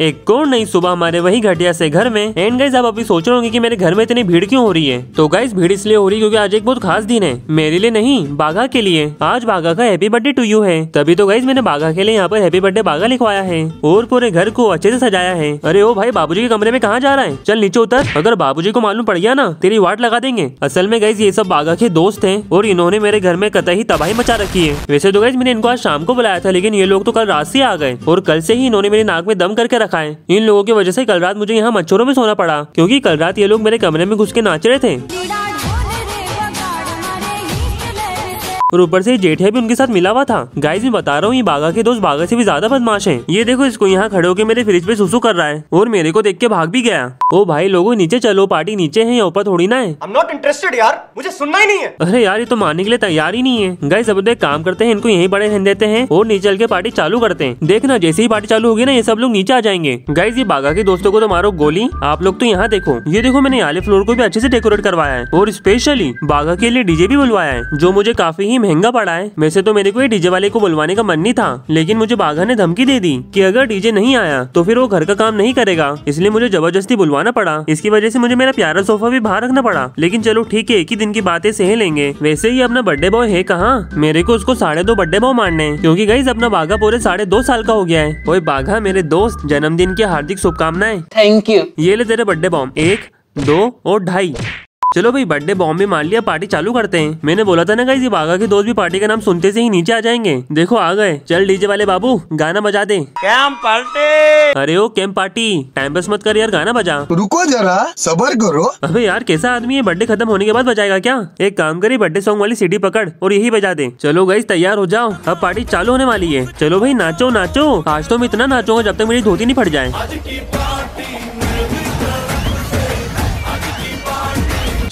एक कौन नई सुबह हमारे वही घटिया से घर में एंड गाइज आप अभी सोच रहे होंगे की मेरे घर में इतनी भीड़ क्यों हो रही है तो गाइज भीड़ इसलिए हो रही है क्योंकि आज एक बहुत खास दिन है मेरे लिए नहीं बाघा के लिए आज बाघा का हैप्पी बर्थडे टू यू है तभी तो गाइज मैंने बाघा के लिए यहाँ पर हैप्पी बर्थडे बाघा लिखवाया है और पूरे घर को अच्छे से सजाया है अरे ओ भाई बाबूजी के कमरे में कहाँ जा रहा है चल नीचे उतर अगर बाबूजी को मालूम पड़ गया ना तेरी वाट लगा देंगे असल में गाइज ये सब बाघा के दोस्त है और इन्होंने मेरे घर में कतई तबाही मचा रखी है वैसे तो गाइज मैंने इनको आज शाम को बुलाया था लेकिन ये लोग तो कल रात से आ गए और कल से ही इन्होंने मेरे नाक में दम करके रख रखा है इन लोगों की वजह से कल रात मुझे यहाँ मच्छरों में सोना पड़ा क्योंकि कल रात ये लोग मेरे कमरे में घुस के नाच रहे थे और ऊपर से जेठिया भी उनके साथ मिला हुआ था गाइस मैं बता रहा हूँ ये बाघा के दोस्त बाघा से भी ज्यादा बदमाश है ये देखो इसको यहाँ खड़े होकर मेरे फ्रिज पे सुसु कर रहा है और मेरे को देख के भाग भी गया ओ भाई लोगो नीचे चलो पार्टी नीचे है ऊपर थोड़ी ना है not interested, यार मुझे सुनना ही नहीं है अरे यार ये तो मानने के लिए तैयार ही नहीं है गाय अब देख काम करते हैं इनको यही बड़े रहने देते हैं और नीचे चल के पार्टी चालू करते हैं देखना जैसे ही पार्टी चालू होगी ना ये सब लोग नीचे आ जाएंगे गाइज ये बाघा के दोस्तों को तो मारो गोली आप लोग तो यहाँ देखो ये देखो मैंने आले फ्लोर को भी अच्छे से डेकोरेट करवाया है और स्पेशली बाघा के लिए डीजे भी बुलवाया है जो मुझे काफी ही महंगा पड़ा है वैसे तो मेरे को ये डीजे वाले को बुलवाने का मन नहीं था लेकिन मुझे बाघा ने धमकी दे दी की अगर डीजे नहीं आया तो फिर वो घर का काम नहीं करेगा इसलिए मुझे जबरदस्ती बुलवाना पड़ा इसकी वजह से मुझे मेरा प्यारा सोफा भी बाहर रखना पड़ा लेकिन चलो ठीक है एक ही दिन की बातें सह लेंगे वैसे ही अपना बर्थडे बॉय है कहाँ मेरे को उसको साढ़े दो बर्थडे बॉय मारने क्यूँकी गई अपना बाघा पूरे साढ़े दो साल का हो गया है वो बाघा मेरे दोस्त जन्मदिन की हार्दिक शुभकामनाएं थैंक यू ये ले तेरे बर्थडे बॉम्ब एक दो और ढाई चलो भाई बर्थडे बॉम्बे मार लिया पार्टी चालू करते हैं मैंने बोला था ना कहीं ये बागा के दोस्त भी पार्टी का नाम सुनते से ही नीचे आ जाएंगे देखो आ गए चल डीजे वाले बाबू गाना बजा दे कैम पार्टी अरे ओ कैम पार्टी टाइम पास मत कर यार गाना बजा रुको जरा सबर करो अबे यार कैसा आदमी है बर्थडे खत्म होने के बाद बजाएगा क्या एक काम करे बर्थडे सॉन्ग वाली सीडी पकड़ और यही बजा दे चलो गई तैयार हो जाओ अब पार्टी चालू होने वाली है चलो भाई नाचो नाचो आज तो मैं इतना नाचूंगा जब तक मेरी धोती नहीं फट जाए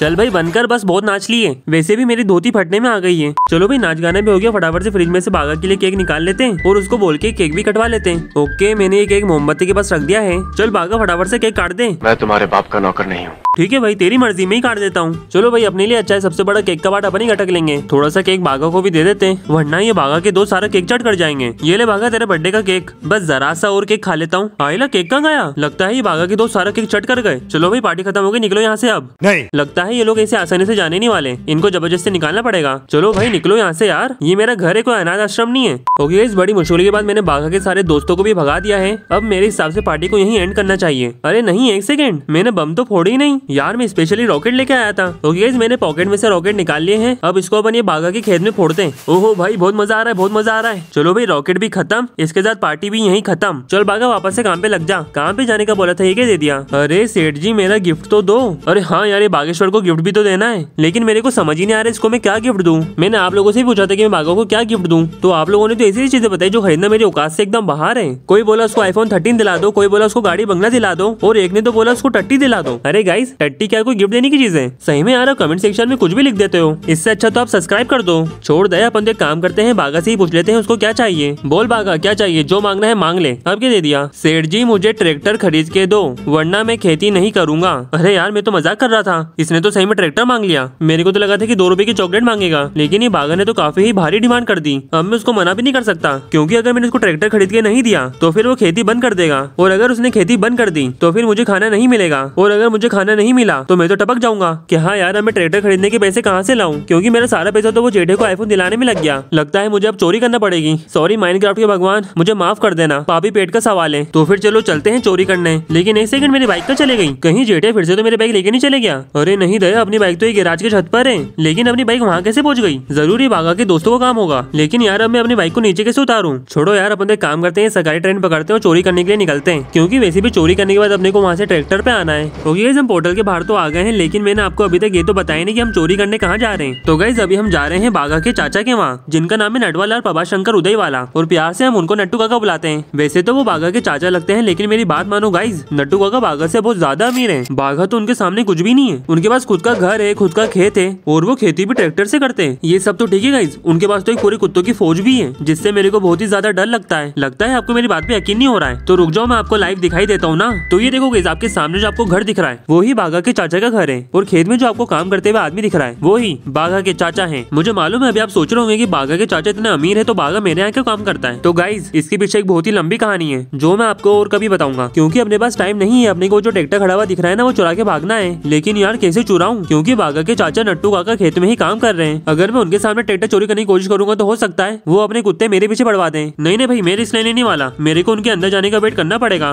चल भाई बनकर बस बहुत नाच लिए वैसे भी मेरी धोती फटने में आ गई है चलो भाई नाच गाने भी हो गया फटाफट से फ्रिज में से बागा के लिए केक निकाल लेते हैं और उसको बोल के केक भी कटवा लेते हैं ओके मैंने ये केक मोमबत्ती के पास रख दिया है चल बागा फटाफट से केक काट दे मैं तुम्हारे बाप का नौकर नहीं हूँ ठीक है भाई तेरी मर्जी में ही काट देता हूँ चलो भाई अपने लिए अच्छा है सबसे बड़ा केक का बाट अपनी ही अटक लेंगे थोड़ा सा केक बाघा को भी दे देते हैं वरना ये बाघा के दो सारा केक चट कर जाएंगे ये ले बाघा तेरे बर्थडे का केक बस जरा सा और केक खा लेता हूँ आईला केक कहाँ गया लगता है ये बाघा के दो सारा केक चट कर गए चलो भाई पार्टी खत्म हो गई निकलो यहाँ से अब नहीं लगता है है ये लोग ऐसे आसानी से जाने नहीं वाले इनको जबरदस्ती निकालना पड़ेगा चलो भाई निकलो यहाँ से यार ये मेरा घर है कोई अनाथ आश्रम नहीं है ओके इस बड़ी मुश्किल के बाद मैंने बाघा के सारे दोस्तों को भी भगा दिया है अब मेरे हिसाब से पार्टी को यही एंड करना चाहिए अरे नहीं एक सेकेंड मैंने बम तो फोड़ी नहीं यार मैं स्पेशली रॉकेट लेके आया था ओके मैंने पॉकेट में से रॉकेट निकाल लिए हैं अब इसको अपन ये बाघा के खेत में फोड़ते हैं ओहो भाई बहुत मजा आ रहा है बहुत मजा आ रहा है चलो भाई रॉकेट भी खत्म इसके साथ पार्टी भी यही खत्म चल बाघा वापस से काम पे लग जा काम पे जाने का बोला था ये क्या दे दिया अरे सेठ जी मेरा गिफ्ट तो दो अरे हाँ यार ये बागेश्वर को को गिफ्ट भी तो देना है लेकिन मेरे को समझ ही नहीं आ रहा इसको मैं क्या गिफ्ट दूँ मैंने आप लोगों से पूछा था कि मैं बाघा को क्या गिफ्ट दूँ तो आप लोगों ने तो ऐसी चीजें बताई जो खरीदना मेरे औकात से एकदम बाहर है कोई बोला उसको आईफोन थर्टीन दिला दो कोई बोला उसको गाड़ी बंगला दिला दो और एक ने तो बोला उसको टट्टी दिला दो अरे गाइस टट्टी क्या कोई गिफ्ट देने की चीज है सही में यार कमेंट सेक्शन में कुछ भी लिख देते हो इससे अच्छा तो आप सब्सक्राइब कर दो छोड़ दे अपन तो काम करते हैं बाघा से ही पूछ लेते हैं उसको क्या चाहिए बोल बाघा क्या चाहिए जो मांगना है मांग ले अब क्या दे दिया सेठ जी मुझे ट्रैक्टर खरीद के दो वरना मैं खेती नहीं करूंगा अरे यार मैं तो मजाक कर रहा था इसने तो तो सही में ट्रैक्टर मांग लिया मेरे को तो लगा था की दो रुपए की चॉकलेट मांगेगा लेकिन ये बागा ने तो काफी ही भारी डिमांड कर दी अब मैं उसको मना भी नहीं कर सकता क्योंकि अगर मैंने उसको ट्रैक्टर खरीद के नहीं दिया तो फिर वो खेती बंद कर देगा और अगर उसने खेती बंद कर दी तो फिर मुझे खाना नहीं मिलेगा और अगर मुझे खाना नहीं मिला तो मैं तो टपक जाऊंगा की हाँ यार मैं ट्रैक्टर खरीदने के पैसे कहाँ से लाऊ क्यूँकी मेरा सारा पैसा तो वो जेठे को आईफोन दिलाने में लग गया लगता है मुझे अब चोरी करना पड़ेगी सॉरी माइंड के भगवान मुझे माफ कर देना पापी पेट का सवाल है तो फिर चलो चलते हैं चोरी करने लेकिन एक सेकंड मेरी बाइक तो चले गई कहीं जेठे फिर से तो मेरी बाइक लेके नहीं चले गया अरे नहीं नहीं दया तो अपनी बाइक तो एक गैराज के छत पर है लेकिन अपनी बाइक वहाँ कैसे पहुँच गई जरूरी बाघा के दोस्तों का काम होगा लेकिन यार अब मैं अपनी बाइक को नीचे कैसे उतारूँ छोड़ो यार अपने तो काम करते हैं सरकारी ट्रेन पकड़ते हैं और चोरी करने के लिए निकलते हैं क्योंकि वैसे भी चोरी करने के बाद अपने को वहाँ से ट्रैक्टर पे आना है तो ये हम पोर्टल के बाहर तो आ गए हैं लेकिन मैंने आपको अभी तक ये तो बताया नहीं की हम चोरी करने कहाँ जा रहे हैं तो गाइज अभी हम जा रहे हैं बाघा के चाचा के वहाँ जिनका नाम है नटवाला और प्रभा शंकर उदय वाला और प्यार से हम उनको नट्टू काका बुलाते हैं वैसे तो वो बाघा के चाचा लगते हैं लेकिन मेरी बात मानो गाइज नट्टू काका बाघा से बहुत ज्यादा अमीर है बाघा तो उनके सामने कुछ भी नहीं है उनके पास खुद का घर है खुद का खेत है और वो खेती भी ट्रैक्टर से करते हैं ये सब तो ठीक है गाइज उनके पास तो एक पूरी कुत्तों की फौज भी है जिससे मेरे को बहुत ही ज्यादा डर लगता है लगता है आपको मेरी बात पे यकीन नहीं हो रहा है तो रुक जाओ मैं आपको लाइव दिखाई देता हूँ ना तो ये देखो गाइज आपके सामने जो आपको घर दिख रहा है वो ही बाघा के चाचा का घर है और खेत में जो आपको काम करते हुए आदमी दिख रहा है वो ही बाघा के चाचा है मुझे मालूम है अभी आप सोच रहे होंगे की बाघा के चाचा इतना अमीर है तो बाघा मेरे यहाँ क्यों काम करता है तो गाइज इसके पीछे एक बहुत ही लंबी कहानी है जो मैं आपको और कभी बताऊंगा क्यूँकी अपने पास टाइम नहीं है अपने को जो ट्रैक्टर खड़ा हुआ दिख रहा है ना वो चुरा के भागना है लेकिन यार कैसे चुरा हूँ क्यूँकी बाघा के चाचा नट्टू काका खेत में ही काम कर रहे हैं अगर मैं उनके सामने ट्रैक्टर चोरी करने की कोशिश करूंगा तो हो सकता है वो अपने कुत्ते मेरे पीछे पड़वा दें नहीं नहीं भाई मेरे इसलिए नहीं वाला मेरे को उनके अंदर जाने का वेट करना पड़ेगा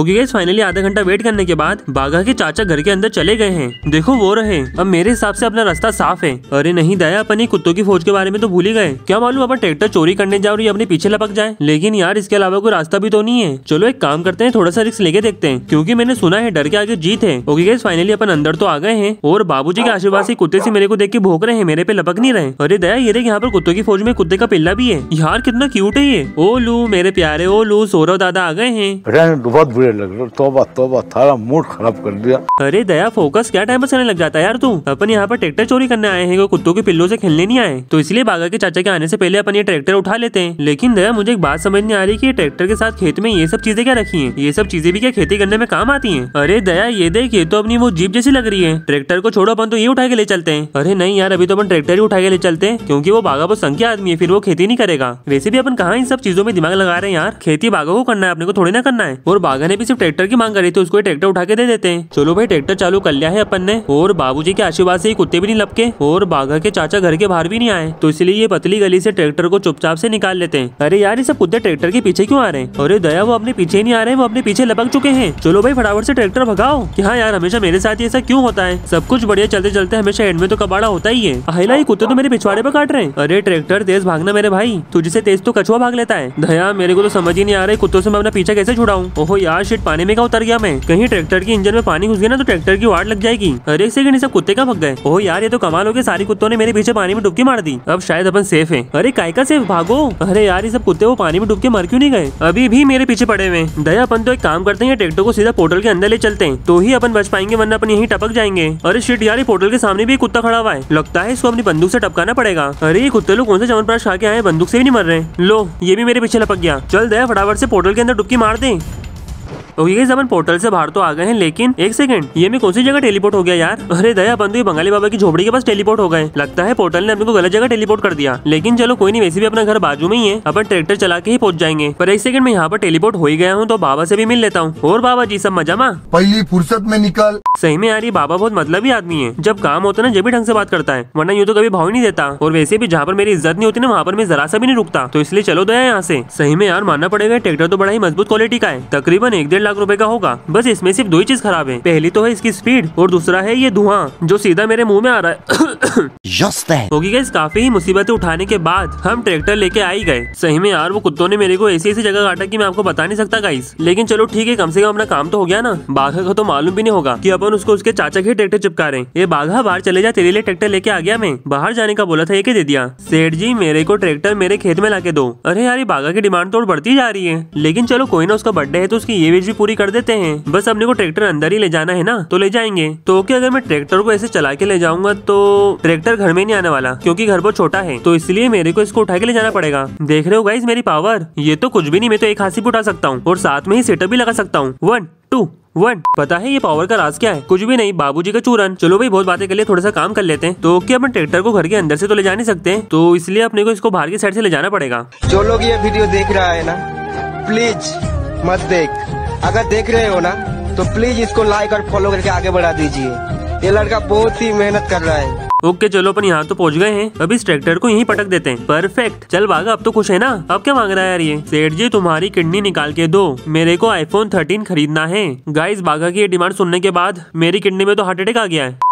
ओके फाइनली आधा घंटा वेट करने के बाद बाघा के चाचा घर के अंदर चले गए हैं देखो वो रहे अब मेरे हिसाब से अपना रास्ता साफ है अरे नहीं दया अपन ये कुत्तों की फौज के बारे में तो भूल ही गए क्या मालूम अपन ट्रैक्टर चोरी करने जाओ और ये अपने पीछे लपक जाए लेकिन यार इसके अलावा कोई रास्ता भी तो नहीं है चलो एक काम करते हैं थोड़ा सा रिस्क लेके देखते हैं क्योंकि मैंने सुना है डर के आगे जीत है ओके फाइनली फाइनली अपन अंदर तो आ गए हैं और बाबूजी के आशीर्वाद से कुत्ते से मेरे को देख के भोग रहे हैं मेरे पे लपक नहीं रहे अरे दया ये देख यहाँ पर कुत्तों की फौज में कुत्ते का पिल्ला भी है यार कितना क्यूट है ये ओ लू मेरे प्यारे ओ लू सौरव दादा आ गए हैं बहुत बुरे लग रहे मूड खराब कर दिया अरे दया फोकस क्या टाइम पास करने लग जाता है यार तू अपन यहाँ पर ट्रैक्टर चोरी करने आए हैं कुत्तों के पिल्लों से खेलने नहीं आए तो इसलिए बागा के चाचा के आने से पहले अपन ये ट्रैक्टर उठा लेते हैं लेकिन दया मुझे एक बात समझ नहीं आ रही की ट्रैक्टर के साथ खेत में ये सब चीजें क्या रखी है ये सब चीजें भी क्या खेती करने में काम आती है अरे दया ये देख ये तो अपनी वो जीप जैसी लग रही है ट्रैक्टर को छोड़ो अपन तो ये उठा के ले चलते हैं अरे नहीं यार अभी तो अपन ट्रैक्टर ही उठा के ले चलते हैं क्योंकि वो बाघा बहुत संख्या आदमी है फिर वो खेती नहीं करेगा वैसे भी अपन कहा इन सब चीजों में दिमाग लगा रहे हैं यार खेती बाघा को करना है अपने को थोड़ी ना करना है और बाघा ने भी सिर्फ ट्रैक्टर की मांग करी थी उसको ट्रैक्टर उठा के दे देते हैं चलो भाई ट्रैक्टर चालू कर लिया है अपन ने और बाबू के आशीर्वाद से कुत्ते भी नहीं लपके और बाघा के चाचा घर के बाहर भी नहीं आए तो इसलिए ये पतली गली से ट्रैक्टर को चुपचाप से निकाल लेते हैं अरे यार ये सब कुत्ते ट्रैक्टर के पीछे क्यों आ रहे हैं अरे दया वो अपने पीछे नहीं आ रहे वो अपने पीछे लपक चुके हैं चलो भाई फटाफट से ट्रैक्टर भगाओ की हाँ यार हमेशा मेरे मेरे साथ ऐसा क्यों होता है सब कुछ बढ़िया चलते चलते हमेशा एंड में तो कबाड़ा होता ही है ये कुत्ते तो मेरे पिछवाड़े पर काट रहे हैं अरे ट्रैक्टर तेज भागना मेरे भाई तुझे तेज तो कछुआ भाग लेता है दया मेरे को तो समझ ही नहीं आ रहा है कुत्तों से मैं अपना पीछा कैसे छुड़ाऊँ ओहो यार शिट पानी में क्या उतर गया मैं कहीं ट्रैक्टर के इंजन में पानी घुस गया ना तो ट्रैक्टर की वाट लग जाएगी अरे से सेकंड सब कुत्ते का भग गए ओह यार ये तो कमाल हो गया सारी कुत्तों ने मेरे पीछे पानी में डुबकी मार दी अब शायद अपन सेफ है अरे काय का सेफ भागो अरे यार ये सब कुत्ते वो पानी में डुबके मर क्यों नहीं गए अभी भी मेरे पीछे पड़े हुए दया अपन तो एक काम करते हैं ट्रैक्टर को सीधा पोर्टल के अंदर ले चलते हैं तो ही अपन बच पाएंगे वरना अपन यहीं टपक जाएंगे अरे शिट यार ये पोर्टल के सामने भी कुत्ता खड़ा हुआ है लगता है इसको अपनी बंदूक से टपकाना पड़ेगा अरे ये कुत्ते लोग कौन से चमनप्राश खा के आए बंदूक से भी नहीं मर रहे लो ये भी मेरे पीछे लपक गया चल दया फटाफट से पोर्टल के अंदर डुबकी मार दे ओके गाइस अपन पोर्टल से बाहर तो आ गए हैं लेकिन एक सेकंड ये मैं कौन सी जगह टेलीपोर्ट हो गया यार अरे दया अपन तो ये बंगाली बाबा की झोपड़ी के पास टेलीपोर्ट हो गए लगता है पोर्टल ने अपने को गलत जगह टेलीपोर्ट कर दिया लेकिन चलो कोई नहीं वैसे भी अपना घर बाजू में ही है अपन ट्रैक्टर चला के ही पहुंच जाएंगे पर एक सेकंड मैं यहाँ पर टेलीपोर्ट हो ही गया हूँ तो बाबा से भी मिल लेता हूँ और बाबा जी सब मजा मा पहली फुर्सत में निकल सही में यार ये बाबा बहुत मतलब ही आदमी है जब काम होता है ना जब भी ढंग से बात करता है वरना यूँ तो कभी भाव नहीं देता और वैसे भी जहाँ पर मेरी इज्जत नहीं होती ना वहाँ पर मैं जरा सा भी नहीं रुकता तो इसलिए चलो दया यहाँ से सही में यार मानना पड़ेगा ट्रैक्टर तो बड़ा ही मजबूत क्वालिटी का है तकरीबन एक डेढ़ लाख रुपए का होगा बस इसमें सिर्फ दो ही चीज खराब है पहली तो है इसकी स्पीड और दूसरा है ये धुआं जो सीधा मेरे मुंह में आ रहा है होगी गई काफी ही मुसीबतें उठाने के बाद हम ट्रैक्टर लेके आई गए सही में यार वो कुत्तों ने मेरे को ऐसी ऐसी जगह काटा की मैं आपको बता नहीं सकता गाइस लेकिन चलो ठीक है कम से कम अपना काम तो हो गया ना बाघा का तो मालूम भी नहीं होगा की अपन उसको उसके चाचा के ट्रैक्टर चिपका रहे ये बाघा बाहर चले जाए तेरे लिए ट्रैक्टर लेके आ गया मैं बाहर जाने का बोला था एक दे दिया सेठ जी मेरे को ट्रैक्टर मेरे खेत में ला दो अरे यार बाघा की डिमांड तो बढ़ती जा रही है लेकिन चलो कोई ना उसका बर्थडे है तो उसकी ये भी पूरी कर देते हैं बस अपने को ट्रैक्टर अंदर ही ले जाना है ना तो ले जाएंगे तो ओके अगर मैं ट्रैक्टर को ऐसे चला के ले जाऊंगा तो ट्रैक्टर घर में नहीं आने वाला क्योंकि घर बहुत छोटा है तो इसलिए मेरे को इसको उठा के ले जाना पड़ेगा देख रहे हो गाइज मेरी पावर ये तो कुछ भी नहीं मैं तो एक हाथ से उठा सकता हूँ और साथ में ही सेटअप भी लगा सकता हूँ वन टू वन पता है ये पावर का राज क्या है कुछ भी नहीं बाबूजी का चूरन चलो भाई बहुत बातें के लिए थोड़ा सा काम कर लेते हैं तो क्या अपन ट्रैक्टर को घर के अंदर से तो ले जा नहीं सकते तो इसलिए अपने को इसको बाहर की साइड से ले जाना पड़ेगा जो लोग ये वीडियो देख रहा है ना प्लीज मत देख अगर देख रहे हो ना तो प्लीज इसको लाइक और फॉलो करके आगे बढ़ा दीजिए ये लड़का बहुत ही मेहनत कर रहा है ओके चलो अपन यहाँ तो पहुँच गए हैं अब इस ट्रैक्टर को यहीं पटक देते हैं परफेक्ट चल बागा अब तो खुश है ना अब क्या मांग रहा है यार ये सेठ जी तुम्हारी किडनी निकाल के दो मेरे को आईफोन 13 खरीदना है गाइस बाघा की ये डिमांड सुनने के बाद मेरी किडनी में तो हार्ट अटैक आ गया है